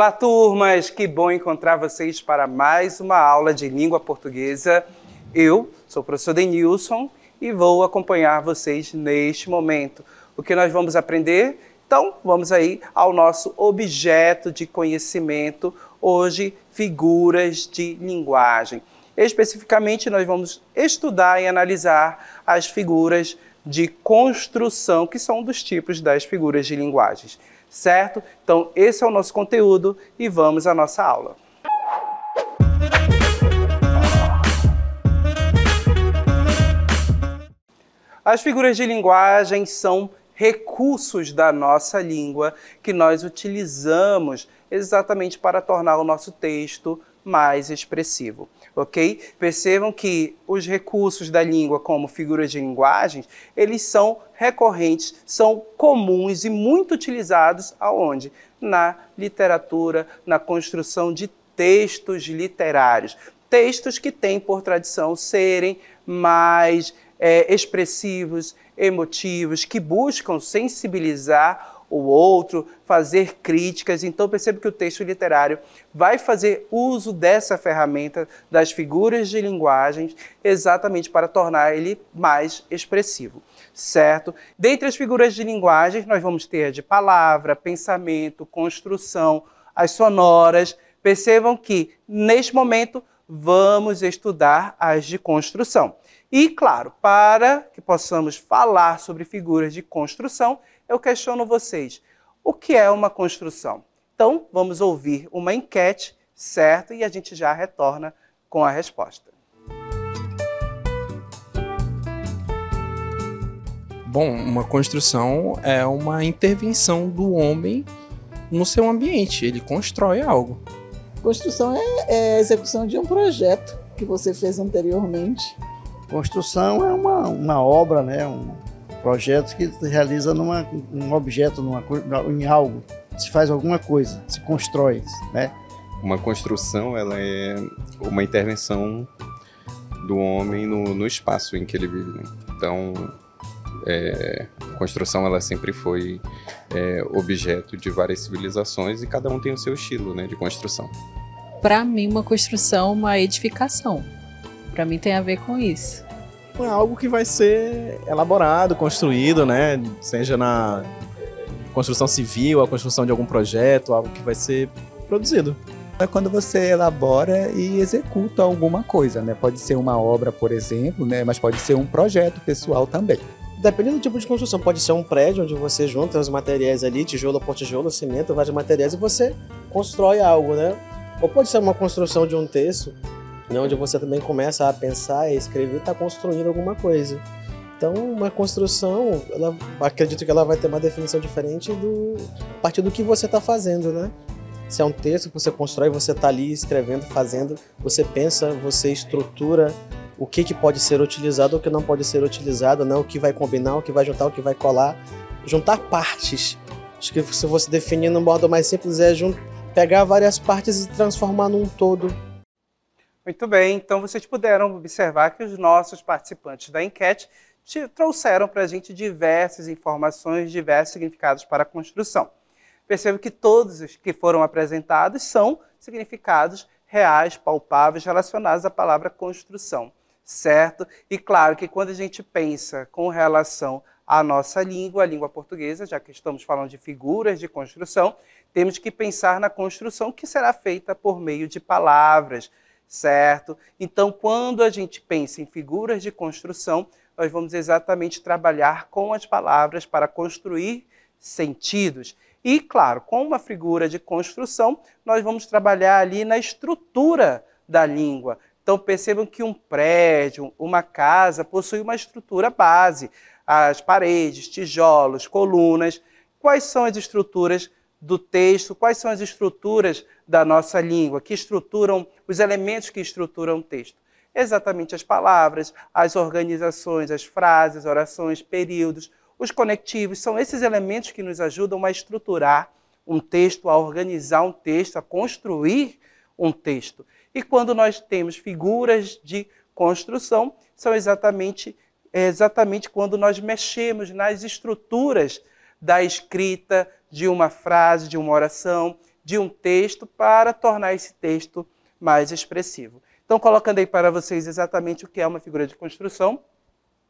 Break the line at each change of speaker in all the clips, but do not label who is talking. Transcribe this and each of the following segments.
Olá, turmas! Que bom encontrar vocês para mais uma aula de língua portuguesa. Eu sou o professor Denilson e vou acompanhar vocês neste momento. O que nós vamos aprender? Então, vamos aí ao nosso objeto de conhecimento, hoje, figuras de linguagem. Especificamente, nós vamos estudar e analisar as figuras de construção, que são um dos tipos das figuras de linguagens certo? Então, esse é o nosso conteúdo e vamos à nossa aula. As figuras de linguagem são recursos da nossa língua que nós utilizamos exatamente para tornar o nosso texto mais expressivo, ok? Percebam que os recursos da língua, como figuras de linguagem, eles são recorrentes, são comuns e muito utilizados aonde? Na literatura, na construção de textos literários. Textos que têm por tradição serem mais é, expressivos, emotivos, que buscam sensibilizar o outro, fazer críticas. Então perceba que o texto literário vai fazer uso dessa ferramenta das figuras de linguagens exatamente para tornar ele mais expressivo, certo? Dentre as figuras de linguagens, nós vamos ter de palavra, pensamento, construção, as sonoras. Percebam que neste momento vamos estudar as de construção. E, claro, para que possamos falar sobre figuras de construção, eu questiono vocês: o que é uma construção? Então, vamos ouvir uma enquete, certo? E a gente já retorna com a resposta. Bom, uma construção é uma intervenção do homem no seu ambiente, ele constrói algo. Construção é, é a execução de um projeto que você fez anteriormente. Construção é uma, uma obra, né? Um, projetos que realiza numa, um objeto, numa, em algo, se faz alguma coisa, se constrói, né? Uma construção, ela é uma intervenção do homem no, no espaço em que ele vive. Né? Então, é, a construção ela sempre foi é, objeto de várias civilizações e cada um tem o seu estilo né, de construção. Para mim, uma construção, uma edificação. Para mim tem a ver com isso é algo que vai ser elaborado, construído, né? Seja na eh, construção civil, a construção de algum projeto, algo que vai ser produzido. É quando você elabora e executa alguma coisa, né? Pode ser uma obra, por exemplo, né? Mas pode ser um projeto pessoal também. Dependendo do tipo de construção, pode ser um prédio onde você junta os materiais ali, tijolo por tijolo, cimento, vários materiais, e você constrói algo, né? Ou pode ser uma construção de um texto, né, onde você também começa a pensar e escrever, está construindo alguma coisa. Então, uma construção, ela, acredito que ela vai ter uma definição diferente do a partir do que você está fazendo, né? Se é um texto que você constrói, você está ali escrevendo, fazendo, você pensa, você estrutura o que, que pode ser utilizado, o que não pode ser utilizado, né? o que vai combinar, o que vai juntar, o que vai colar. Juntar partes. Acho que se você definir num modo mais simples é pegar várias partes e transformar num todo. Muito bem, então vocês puderam observar que os nossos participantes da enquete trouxeram para a gente diversas informações, diversos significados para a construção. Percebo que todos os que foram apresentados são significados reais, palpáveis, relacionados à palavra construção, certo? E claro que quando a gente pensa com relação à nossa língua, a língua portuguesa, já que estamos falando de figuras de construção, temos que pensar na construção que será feita por meio de palavras, certo? Então, quando a gente pensa em figuras de construção, nós vamos exatamente trabalhar com as palavras para construir sentidos. E, claro, com uma figura de construção, nós vamos trabalhar ali na estrutura da língua. Então, percebam que um prédio, uma casa, possui uma estrutura base: as paredes, tijolos, colunas. Quais são as estruturas do texto, quais são as estruturas da nossa língua, que estruturam os elementos que estruturam o texto. Exatamente as palavras, as organizações, as frases, orações, períodos, os conectivos, são esses elementos que nos ajudam a estruturar um texto, a organizar um texto, a construir um texto. E quando nós temos figuras de construção, são exatamente, é exatamente quando nós mexemos nas estruturas da escrita, de uma frase, de uma oração, de um texto, para tornar esse texto mais expressivo. Então, colocando aí para vocês exatamente o que é uma figura de construção,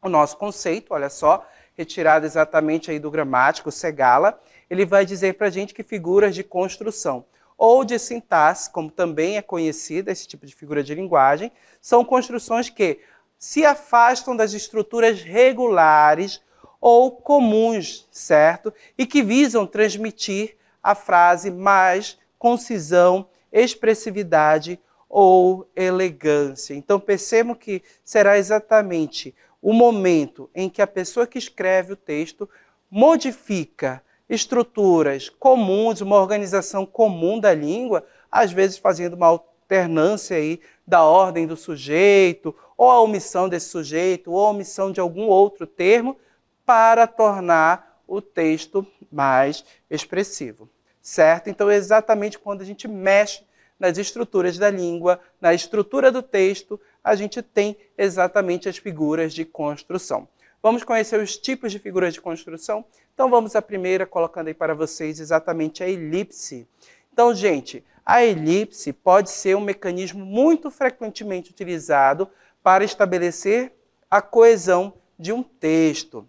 o nosso conceito, olha só, retirado exatamente aí do gramático Segala, ele vai dizer para a gente que figuras de construção ou de sintaxe, como também é conhecida esse tipo de figura de linguagem, são construções que se afastam das estruturas regulares ou comuns, certo? E que visam transmitir a frase mais concisão, expressividade ou elegância. Então percebo que será exatamente o momento em que a pessoa que escreve o texto modifica estruturas comuns, uma organização comum da língua, às vezes fazendo uma alternância aí da ordem do sujeito, ou a omissão desse sujeito, ou a omissão de algum outro termo, para tornar o texto mais expressivo, certo? Então, é exatamente quando a gente mexe nas estruturas da língua, na estrutura do texto, a gente tem exatamente as figuras de construção. Vamos conhecer os tipos de figuras de construção? Então, vamos à primeira, colocando aí para vocês exatamente a elipse. Então, gente, a elipse pode ser um mecanismo muito frequentemente utilizado para estabelecer a coesão de um texto.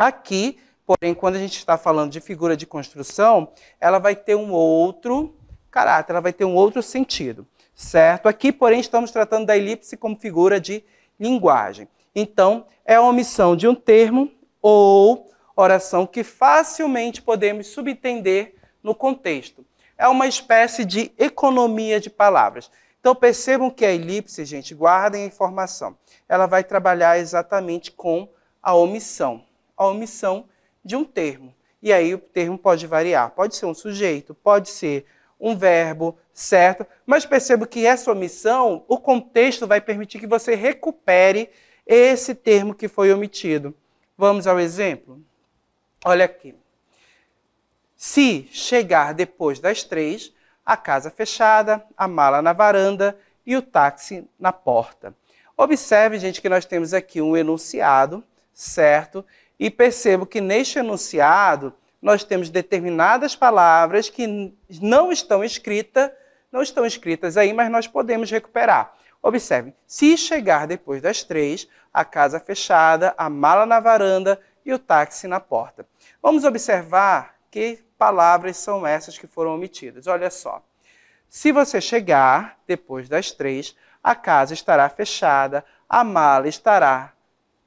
Aqui, porém, quando a gente está falando de figura de construção, ela vai ter um outro caráter, ela vai ter um outro sentido, certo? Aqui, porém, estamos tratando da elipse como figura de linguagem. Então, é a omissão de um termo ou oração que facilmente podemos subentender no contexto. É uma espécie de economia de palavras. Então percebam que a elipse, gente, guardem a informação. Ela vai trabalhar exatamente com a omissão a omissão de um termo. E aí o termo pode variar. Pode ser um sujeito, pode ser um verbo, certo? Mas percebo que essa omissão, o contexto vai permitir que você recupere esse termo que foi omitido. Vamos ao exemplo? Olha aqui. Se chegar depois das três, a casa fechada, a mala na varanda e o táxi na porta. Observe, gente, que nós temos aqui um enunciado, certo? E percebo que neste enunciado nós temos determinadas palavras que não estão escritas, não estão escritas aí, mas nós podemos recuperar. Observe, se chegar depois das três, a casa fechada, a mala na varanda e o táxi na porta. Vamos observar que palavras são essas que foram omitidas. Olha só. Se você chegar depois das três, a casa estará fechada, a mala estará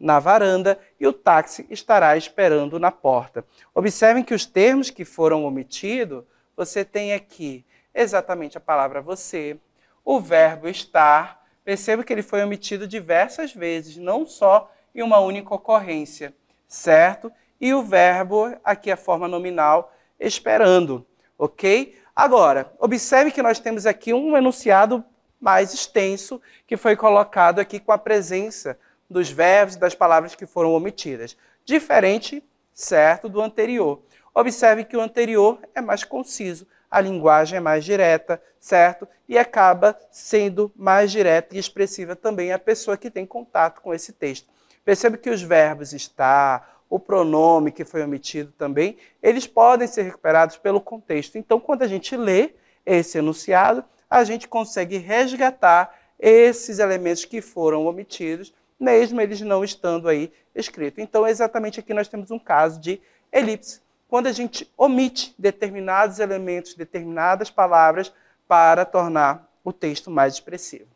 na varanda e o táxi estará esperando na porta. Observem que os termos que foram omitidos, você tem aqui exatamente a palavra você, o verbo estar. Perceba que ele foi omitido diversas vezes, não só em uma única ocorrência, certo? E o verbo, aqui a forma nominal, esperando, ok? Agora, observe que nós temos aqui um enunciado mais extenso que foi colocado aqui com a presença dos verbos e das palavras que foram omitidas. Diferente, certo, do anterior. Observe que o anterior é mais conciso, a linguagem é mais direta, certo? E acaba sendo mais direta e expressiva também a pessoa que tem contato com esse texto. Percebe que os verbos estar, o pronome que foi omitido também, eles podem ser recuperados pelo contexto. Então, quando a gente lê esse enunciado, a gente consegue resgatar esses elementos que foram omitidos mesmo eles não estando aí escrito. Então, é exatamente aqui nós temos um caso de elipse, quando a gente omite determinados elementos, determinadas palavras, para tornar o texto mais expressivo.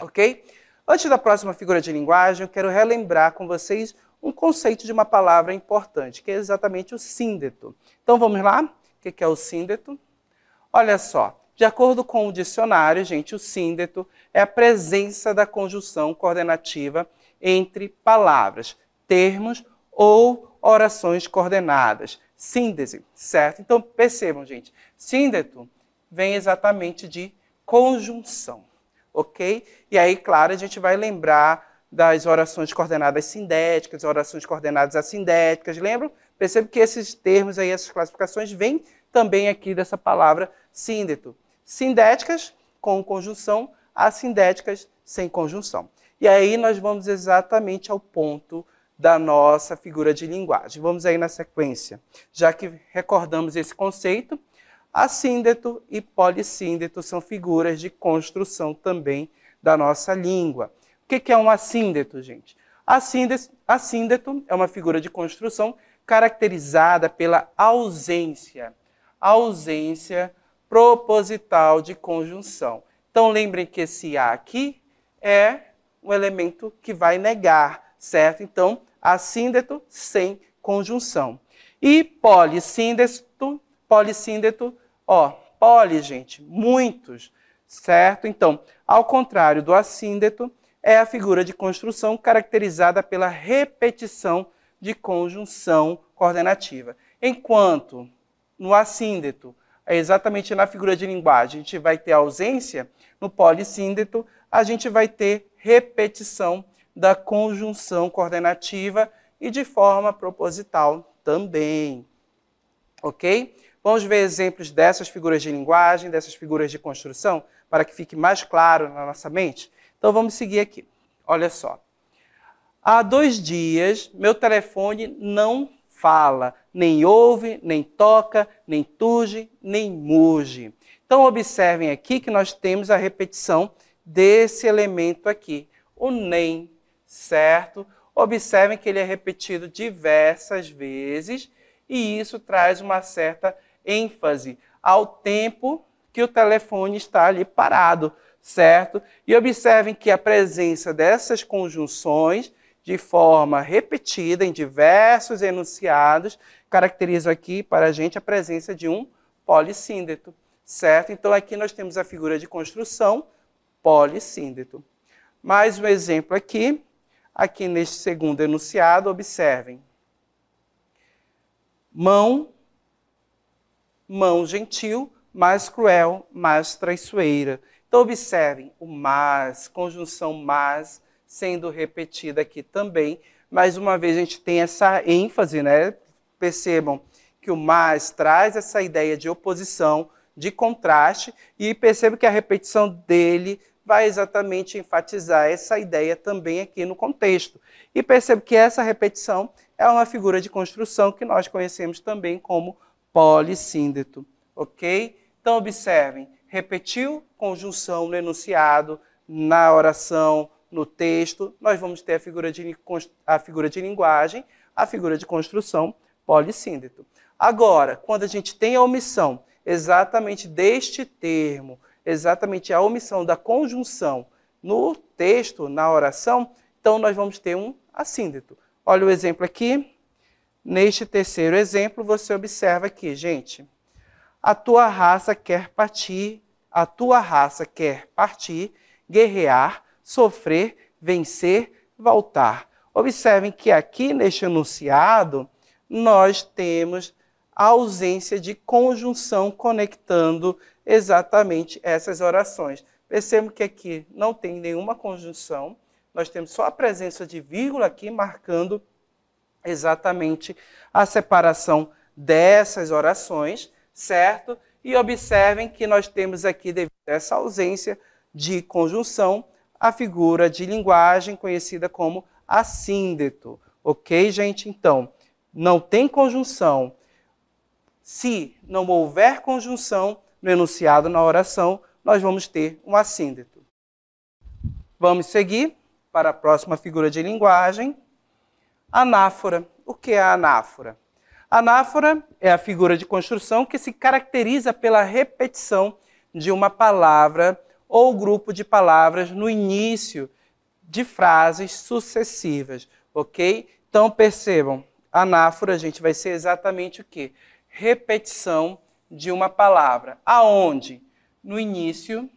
Ok? Antes da próxima figura de linguagem, eu quero relembrar com vocês um conceito de uma palavra importante, que é exatamente o síndeto. Então vamos lá? O que é o síndeto? Olha só, de acordo com o dicionário, gente, o síndeto é a presença da conjunção coordenativa entre palavras, termos ou orações coordenadas. Síndese, certo? Então percebam, gente, síndeto vem exatamente de conjunção, ok? E aí, claro, a gente vai lembrar das orações coordenadas sindéticas, orações coordenadas assindéticas, lembram? Percebe que esses termos aí, essas classificações, vêm também aqui dessa palavra síndeto sindéticas com conjunção a sindéticas sem conjunção. E aí nós vamos exatamente ao ponto da nossa figura de linguagem. Vamos aí na sequência, já que recordamos esse conceito. Assíndeto e polissíndeto são figuras de construção também da nossa língua. O que é um assíndeto, gente? Assíndeto, assíndeto é uma figura de construção caracterizada pela ausência, ausência proposital de conjunção. Então lembrem que esse A aqui é um elemento que vai negar, certo? Então, assíndeto sem conjunção. E polissíndeto, polissíndeto, ó, poli, gente, muitos, certo? Então, ao contrário do assíndeto, é a figura de construção caracterizada pela repetição de conjunção coordenativa. Enquanto no assíndeto é exatamente na figura de linguagem. A gente vai ter ausência, no polissíndeto, a gente vai ter repetição da conjunção coordenativa e de forma proposital também. Ok? Vamos ver exemplos dessas figuras de linguagem, dessas figuras de construção, para que fique mais claro na nossa mente? Então vamos seguir aqui. Olha só. Há dois dias, meu telefone não fala, nem ouve, nem toca, nem tuge, nem muge. Então, observem aqui que nós temos a repetição desse elemento aqui, o nem, certo? Observem que ele é repetido diversas vezes e isso traz uma certa ênfase ao tempo que o telefone está ali parado, certo? E observem que a presença dessas conjunções de forma repetida em diversos enunciados, caracteriza aqui para a gente a presença de um polissíndeto, certo? Então aqui nós temos a figura de construção polissíndeto. Mais um exemplo aqui, aqui neste segundo enunciado, observem. Mão, mão gentil, mais cruel, mais traiçoeira. Então observem o mais, conjunção mais, sendo repetida aqui também. Mais uma vez, a gente tem essa ênfase, né? Percebam que o mais traz essa ideia de oposição, de contraste, e percebo que a repetição dele vai exatamente enfatizar essa ideia também aqui no contexto. E percebo que essa repetição é uma figura de construção que nós conhecemos também como polissíndeto, ok? Então, observem, repetiu conjunção no enunciado, na oração, no texto, nós vamos ter a figura de, a figura de linguagem, a figura de construção, polissíndeto. Agora, quando a gente tem a omissão exatamente deste termo, exatamente a omissão da conjunção no texto, na oração, então nós vamos ter um assíndeto. Olha o exemplo aqui. Neste terceiro exemplo, você observa aqui, gente. A tua raça quer partir, a tua raça quer partir, guerrear sofrer, vencer, voltar. Observem que aqui neste enunciado nós temos a ausência de conjunção conectando exatamente essas orações. Percebam que aqui não tem nenhuma conjunção, nós temos só a presença de vírgula aqui marcando exatamente a separação dessas orações, certo? E observem que nós temos aqui, devido a essa ausência de conjunção, a figura de linguagem conhecida como assíndeto. Ok, gente? Então, não tem conjunção. Se não houver conjunção no enunciado na oração, nós vamos ter um assíndeto. Vamos seguir para a próxima figura de linguagem. Anáfora. O que é a anáfora? anáfora é a figura de construção que se caracteriza pela repetição de uma palavra ou grupo de palavras no início de frases sucessivas, ok? Então percebam, anáfora, gente, vai ser exatamente o quê? Repetição de uma palavra. Aonde? No início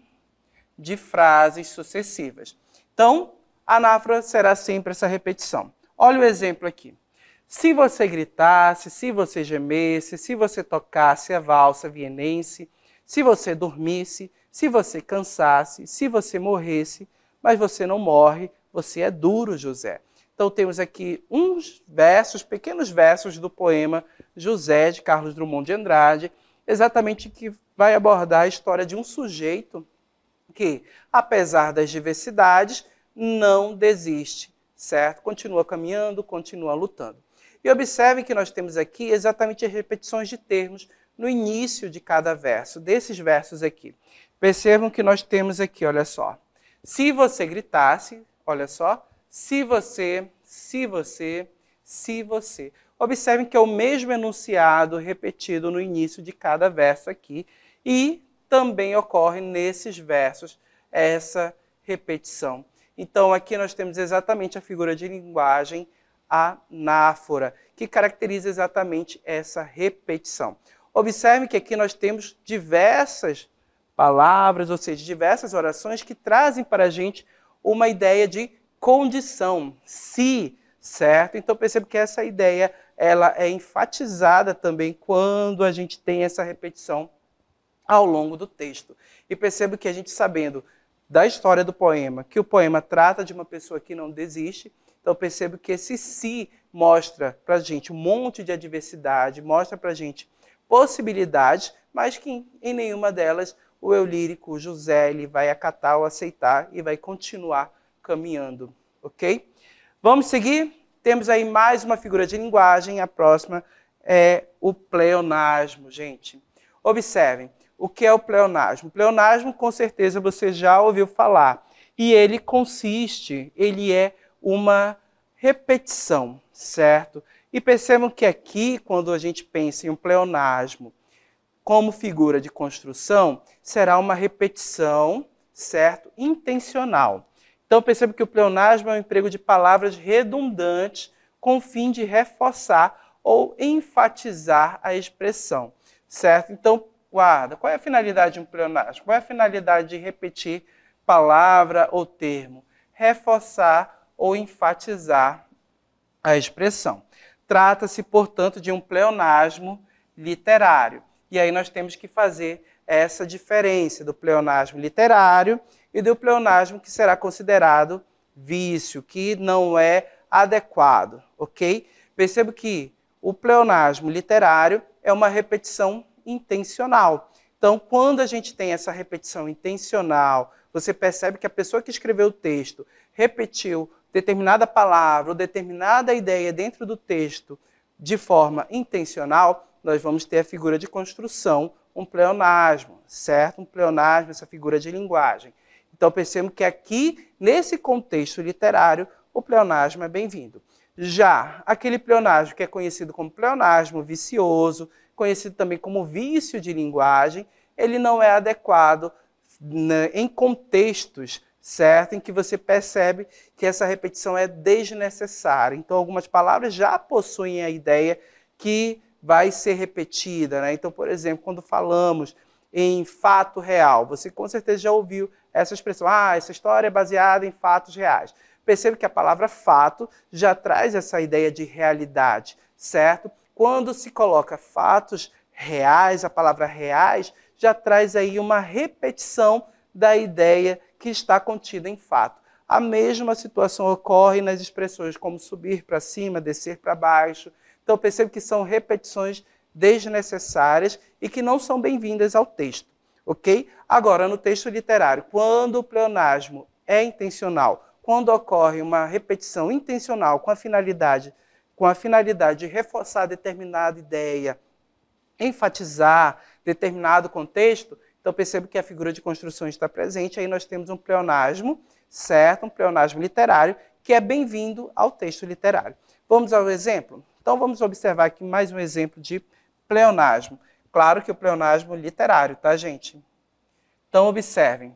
de frases sucessivas. Então, anáfora será sempre essa repetição. Olha o exemplo aqui. Se você gritasse, se você gemesse, se você tocasse a valsa vienense, se você dormisse, se você cansasse, se você morresse, mas você não morre, você é duro, José. Então temos aqui uns versos, pequenos versos do poema José de Carlos Drummond de Andrade, exatamente que vai abordar a história de um sujeito que, apesar das diversidades, não desiste, certo? Continua caminhando, continua lutando. E observe que nós temos aqui exatamente as repetições de termos no início de cada verso, desses versos aqui. Percebam que nós temos aqui, olha só. Se você gritasse, olha só, se você, se você, se você. Observem que é o mesmo enunciado repetido no início de cada verso aqui e também ocorre nesses versos essa repetição. Então aqui nós temos exatamente a figura de linguagem anáfora, que caracteriza exatamente essa repetição. Observe que aqui nós temos diversas palavras, ou seja, diversas orações que trazem para a gente uma ideia de condição, se, certo? Então percebo que essa ideia ela é enfatizada também quando a gente tem essa repetição ao longo do texto. E percebo que a gente sabendo da história do poema, que o poema trata de uma pessoa que não desiste, então percebo que esse se mostra para a gente um monte de adversidade, mostra para a gente possibilidades, mas que em nenhuma delas o eu lírico, o José, ele vai acatar ou aceitar e vai continuar caminhando, ok? Vamos seguir? Temos aí mais uma figura de linguagem, a próxima é o pleonasmo, gente. Observem, o que é o pleonasmo? pleonasmo, com certeza, você já ouviu falar. E ele consiste, ele é uma repetição, certo? E percebam que aqui, quando a gente pensa em um pleonasmo como figura de construção, será uma repetição, certo? Intencional. Então perceba que o pleonasmo é um emprego de palavras redundantes com o fim de reforçar ou enfatizar a expressão, certo? Então, guarda, qual é a finalidade de um pleonasmo? Qual é a finalidade de repetir palavra ou termo? Reforçar ou enfatizar a expressão. Trata-se, portanto, de um pleonasmo literário. E aí nós temos que fazer essa diferença do pleonasmo literário e do pleonasmo que será considerado vício, que não é adequado, ok? Percebo que o pleonasmo literário é uma repetição intencional. Então, quando a gente tem essa repetição intencional, você percebe que a pessoa que escreveu o texto repetiu determinada palavra ou determinada ideia dentro do texto de forma intencional, nós vamos ter a figura de construção, um pleonasmo, certo? Um pleonasmo, essa figura de linguagem. Então percebemos que aqui, nesse contexto literário, o pleonasmo é bem-vindo. Já aquele pleonasmo que é conhecido como pleonasmo vicioso, conhecido também como vício de linguagem, ele não é adequado né, em contextos certo? Em que você percebe que essa repetição é desnecessária. Então, algumas palavras já possuem a ideia que vai ser repetida. Né? Então, por exemplo, quando falamos em fato real, você com certeza já ouviu essa expressão, ah, essa história é baseada em fatos reais. Perceba que a palavra fato já traz essa ideia de realidade, certo? Quando se coloca fatos reais, a palavra reais já traz aí uma repetição da ideia que está contida em fato. A mesma situação ocorre nas expressões como subir para cima, descer para baixo, então percebo que são repetições desnecessárias e que não são bem-vindas ao texto, ok? Agora, no texto literário, quando o pleonasmo é intencional, quando ocorre uma repetição intencional com a finalidade com a finalidade de reforçar determinada ideia, enfatizar determinado contexto, então percebo que a figura de construção está presente, aí nós temos um pleonasmo, certo? Um pleonasmo literário que é bem-vindo ao texto literário. Vamos ao exemplo? Então vamos observar aqui mais um exemplo de pleonasmo. Claro que o pleonasmo literário, tá, gente? Então observem.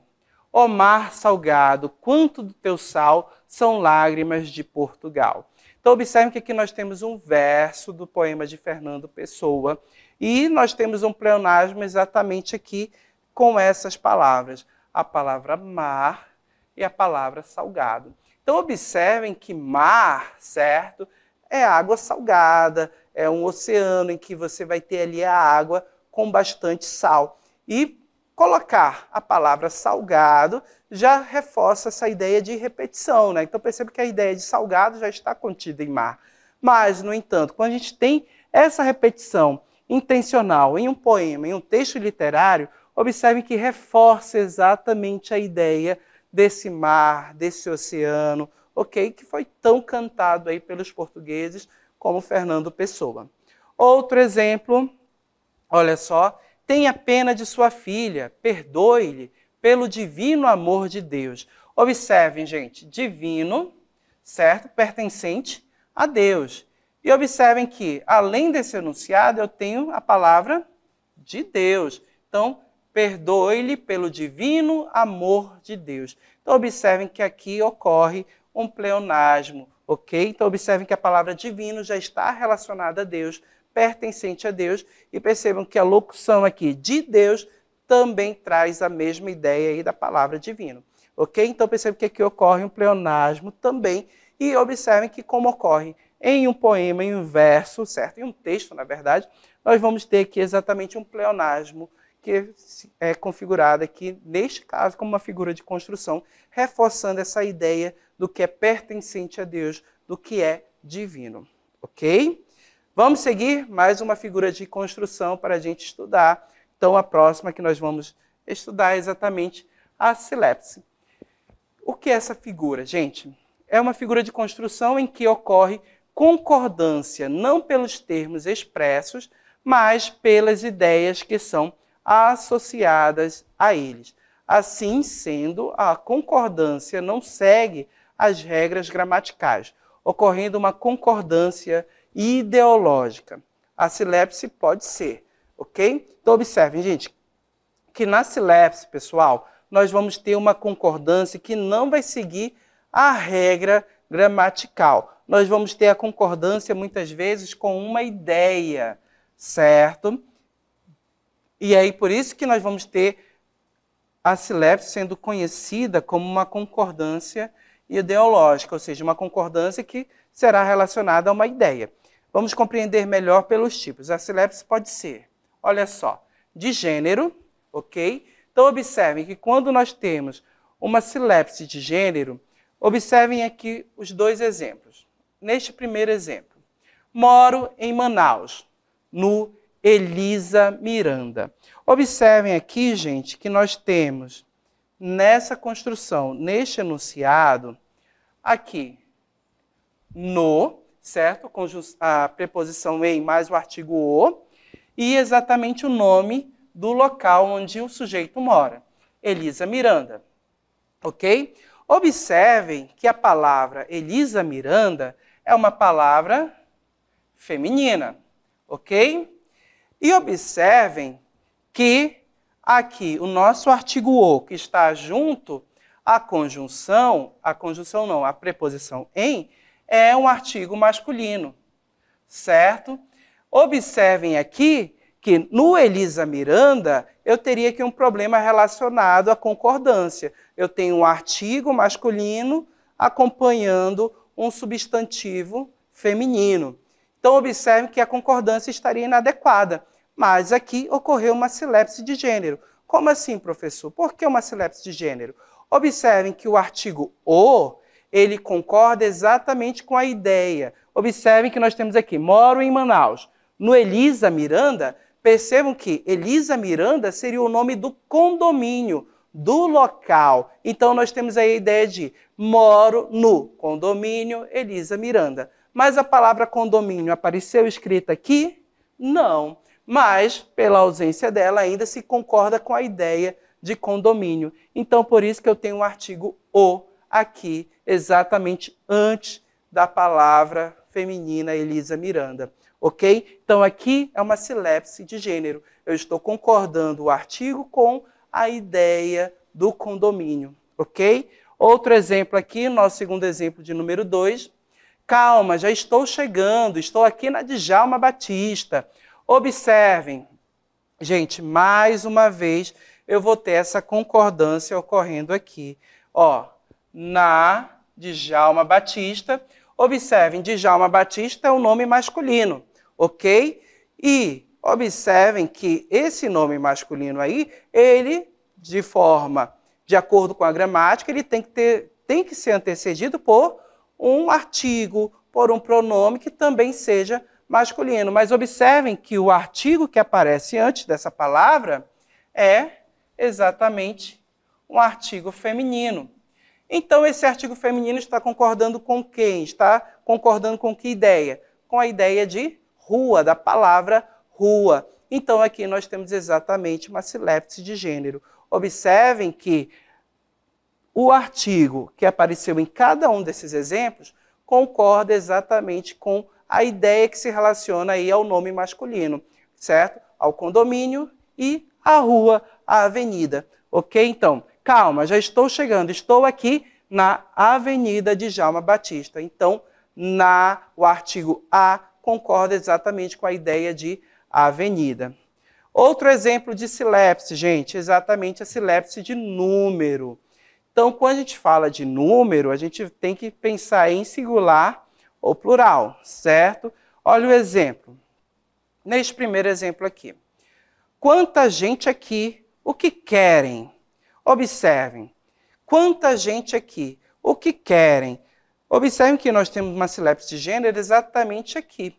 Ó mar salgado, quanto do teu sal são lágrimas de Portugal. Então observem que aqui nós temos um verso do poema de Fernando Pessoa e nós temos um pleonasmo exatamente aqui com essas palavras, a palavra mar e a palavra salgado. Então observem que mar, certo, é água salgada, é um oceano em que você vai ter ali a água com bastante sal. E colocar a palavra salgado já reforça essa ideia de repetição, né? Então percebe que a ideia de salgado já está contida em mar. Mas, no entanto, quando a gente tem essa repetição intencional em um poema, em um texto literário, observe que reforça exatamente a ideia desse mar, desse oceano, ok, que foi tão cantado aí pelos portugueses como Fernando Pessoa. Outro exemplo, olha só, tenha pena de sua filha, perdoe-lhe pelo divino amor de Deus. Observem, gente, divino, certo? Pertencente a Deus. E observem que, além desse enunciado, eu tenho a palavra de Deus. Então, perdoe-lhe pelo divino amor de Deus. Então, observem que aqui ocorre um pleonasmo, ok? Então observem que a palavra divino já está relacionada a Deus, pertencente a Deus, e percebam que a locução aqui de Deus também traz a mesma ideia aí da palavra divino, ok? Então percebam que aqui ocorre um pleonasmo também, e observem que como ocorre em um poema, em um verso, certo? Em um texto, na verdade, nós vamos ter aqui exatamente um pleonasmo que é configurada aqui, neste caso, como uma figura de construção, reforçando essa ideia do que é pertencente a Deus, do que é divino. Ok? Vamos seguir mais uma figura de construção para a gente estudar. Então, a próxima que nós vamos estudar é exatamente a silepse. O que é essa figura, gente? É uma figura de construção em que ocorre concordância, não pelos termos expressos, mas pelas ideias que são associadas a eles. Assim sendo, a concordância não segue as regras gramaticais, ocorrendo uma concordância ideológica. A silepse pode ser, ok? Então, observem, gente, que na silepse, pessoal, nós vamos ter uma concordância que não vai seguir a regra gramatical. Nós vamos ter a concordância, muitas vezes, com uma ideia, certo? E é aí por isso que nós vamos ter a Silef sendo conhecida como uma concordância ideológica, ou seja, uma concordância que será relacionada a uma ideia. Vamos compreender melhor pelos tipos. A Silef pode ser, olha só, de gênero, ok? Então observem que quando nós temos uma silepse de gênero, observem aqui os dois exemplos. Neste primeiro exemplo, moro em Manaus, no Elisa Miranda. Observem aqui, gente, que nós temos nessa construção, neste enunciado, aqui no, certo? A preposição em mais o artigo o e exatamente o nome do local onde o sujeito mora. Elisa Miranda. OK? Observem que a palavra Elisa Miranda é uma palavra feminina, OK? E observem que aqui o nosso artigo o que está junto à conjunção, a conjunção não, a preposição em é um artigo masculino, certo? Observem aqui que no Elisa Miranda eu teria aqui um problema relacionado à concordância. Eu tenho um artigo masculino acompanhando um substantivo feminino. Então observe que a concordância estaria inadequada. Mas aqui ocorreu uma silepse de gênero. Como assim, professor? Por que uma silepse de gênero? Observem que o artigo o, ele concorda exatamente com a ideia. Observem que nós temos aqui, moro em Manaus. No Elisa Miranda, percebam que Elisa Miranda seria o nome do condomínio, do local. Então nós temos aí a ideia de moro no condomínio Elisa Miranda. Mas a palavra condomínio apareceu escrita aqui? Não mas pela ausência dela ainda se concorda com a ideia de condomínio. Então, por isso que eu tenho um artigo o aqui, exatamente antes da palavra feminina Elisa Miranda, ok? Então, aqui é uma silepse de gênero. Eu estou concordando o artigo com a ideia do condomínio, ok? Outro exemplo aqui, nosso segundo exemplo de número 2. Calma, já estou chegando, estou aqui na Djalma Batista. Observem, gente, mais uma vez eu vou ter essa concordância ocorrendo aqui. Ó, na Djalma Batista. Observem, Djalma Batista é um nome masculino, ok? E observem que esse nome masculino aí, ele, de forma, de acordo com a gramática, ele tem que, ter, tem que ser antecedido por um artigo, por um pronome que também seja masculino. Mas observem que o artigo que aparece antes dessa palavra é exatamente um artigo feminino. Então, esse artigo feminino está concordando com quem? Está concordando com que ideia? Com a ideia de rua, da palavra rua. Então, aqui nós temos exatamente uma silepse de gênero. Observem que o artigo que apareceu em cada um desses exemplos concorda exatamente com a ideia é que se relaciona aí ao nome masculino, certo? Ao condomínio e à rua, à avenida. Ok? Então, calma, já estou chegando, estou aqui na Avenida de Jalma Batista. Então, na, o artigo A concorda exatamente com a ideia de avenida. Outro exemplo de silepse, gente, exatamente a silepse de número. Então, quando a gente fala de número, a gente tem que pensar em singular ou plural, certo? Olha o exemplo. Neste primeiro exemplo aqui. Quanta gente aqui, o que querem? Observem. Quanta gente aqui, o que querem? Observem que nós temos uma sílaba de gênero exatamente aqui.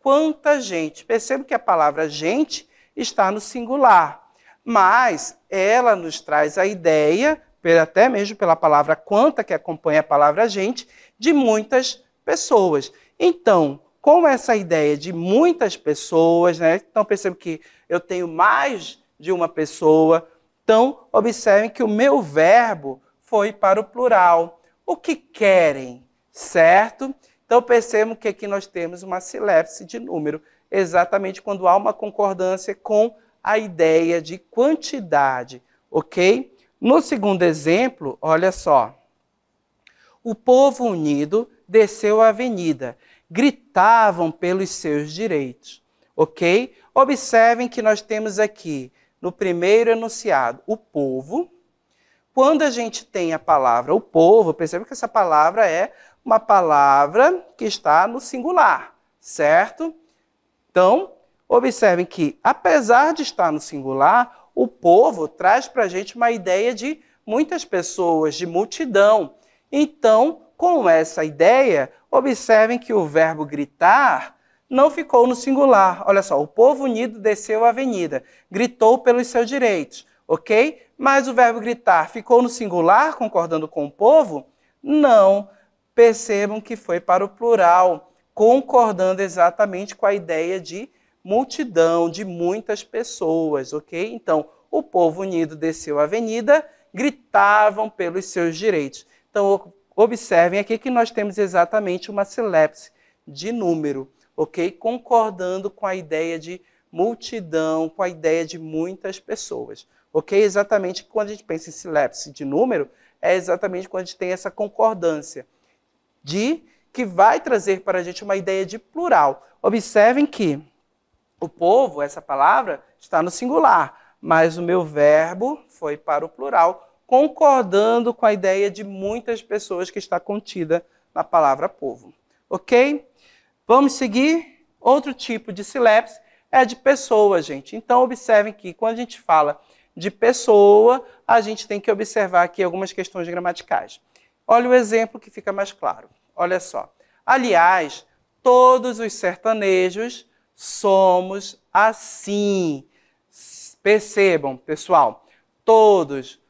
Quanta gente. Percebam que a palavra gente está no singular, mas ela nos traz a ideia, até mesmo pela palavra quanta, que acompanha a palavra gente, de muitas pessoas. Então, com essa ideia de muitas pessoas, né? Então percebo que eu tenho mais de uma pessoa. Então, observem que o meu verbo foi para o plural. O que querem, certo? Então percebam que aqui nós temos uma silepse de número, exatamente quando há uma concordância com a ideia de quantidade, ok? No segundo exemplo, olha só. O povo unido desceu a avenida. Gritavam pelos seus direitos. Ok? Observem que nós temos aqui, no primeiro enunciado, o povo. Quando a gente tem a palavra o povo, percebe que essa palavra é uma palavra que está no singular, certo? Então, observem que, apesar de estar no singular, o povo traz para a gente uma ideia de muitas pessoas, de multidão. Então, com essa ideia, observem que o verbo gritar não ficou no singular. Olha só, o povo unido desceu a avenida, gritou pelos seus direitos, ok? Mas o verbo gritar ficou no singular, concordando com o povo? Não. Percebam que foi para o plural, concordando exatamente com a ideia de multidão, de muitas pessoas, ok? Então, o povo unido desceu a avenida, gritavam pelos seus direitos. Então, Observem aqui que nós temos exatamente uma silepse de número, ok? Concordando com a ideia de multidão, com a ideia de muitas pessoas, ok? Exatamente quando a gente pensa em silepse de número, é exatamente quando a gente tem essa concordância de que vai trazer para a gente uma ideia de plural. Observem que o povo, essa palavra, está no singular, mas o meu verbo foi para o plural, concordando com a ideia de muitas pessoas que está contida na palavra povo. Ok? Vamos seguir? Outro tipo de sílabes é de pessoa, gente. Então, observem que quando a gente fala de pessoa, a gente tem que observar aqui algumas questões gramaticais. Olha o exemplo que fica mais claro. Olha só. Aliás, todos os sertanejos somos assim. Percebam, pessoal, todos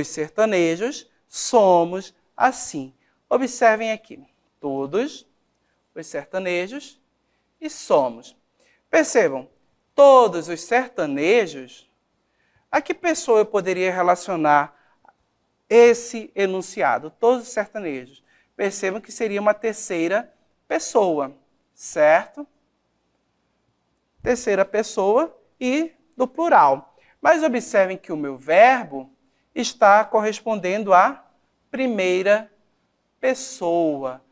os sertanejos, somos assim. Observem aqui, todos os sertanejos e somos. Percebam, todos os sertanejos, a que pessoa eu poderia relacionar esse enunciado? Todos os sertanejos. Percebam que seria uma terceira pessoa, certo? Terceira pessoa e do plural. Mas observem que o meu verbo está correspondendo à primeira pessoa.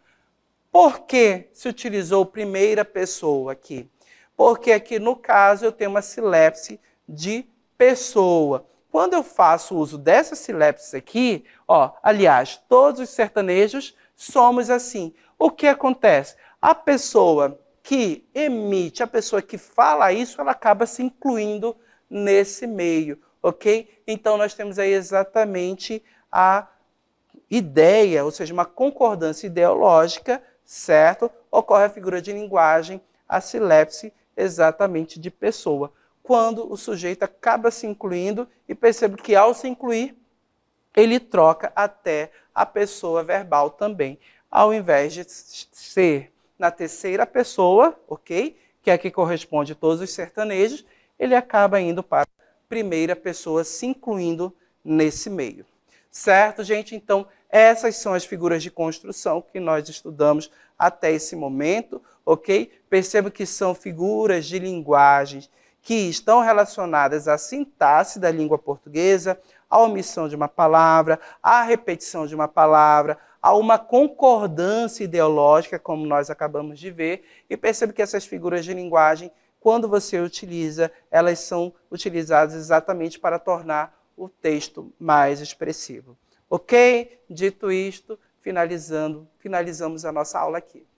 Por que se utilizou primeira pessoa aqui? Porque aqui no caso eu tenho uma silepse de pessoa. Quando eu faço uso dessa silepse aqui, ó, aliás, todos os sertanejos somos assim. O que acontece? A pessoa que emite, a pessoa que fala isso, ela acaba se incluindo nesse meio ok? Então nós temos aí exatamente a ideia, ou seja, uma concordância ideológica, certo? Ocorre a figura de linguagem, a silepse exatamente de pessoa. Quando o sujeito acaba se incluindo e percebe que ao se incluir, ele troca até a pessoa verbal também, ao invés de ser na terceira pessoa, ok? Que é a que corresponde a todos os sertanejos, ele acaba indo para primeira pessoa se incluindo nesse meio. Certo, gente? Então, essas são as figuras de construção que nós estudamos até esse momento, ok? Percebo que são figuras de linguagens que estão relacionadas à sintaxe da língua portuguesa, à omissão de uma palavra, à repetição de uma palavra, a uma concordância ideológica, como nós acabamos de ver, e percebo que essas figuras de linguagem quando você utiliza, elas são utilizadas exatamente para tornar o texto mais expressivo. Ok? Dito isto, finalizando, finalizamos a nossa aula aqui.